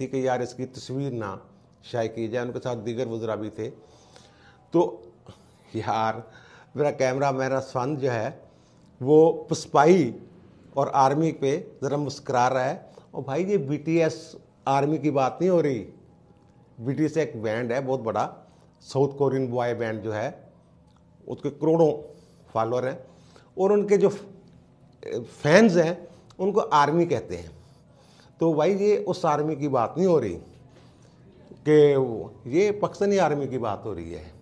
थी कि यार इसकी तस्वीर ना शाये की जाए उनके साथ दीगर बुजरा भी थे तो यार मेरा कैमरा मेरा स्वान जो है वो पुष्पाही और आर्मी पे ज़रा मुस्करा रहा है और भाई ये बीटीएस आर्मी की बात नहीं हो रही बीटीएस एक बैंड है बहुत बड़ा साउथ कोरियन बॉय बैंड जो है उसके करोड़ों फॉलोअर हैं और उनके जो फैंस हैं उनको आर्मी कहते हैं तो भाई ये उस आर्मी की बात नहीं हो रही कि ये पाकिस्तानी आर्मी की बात हो रही है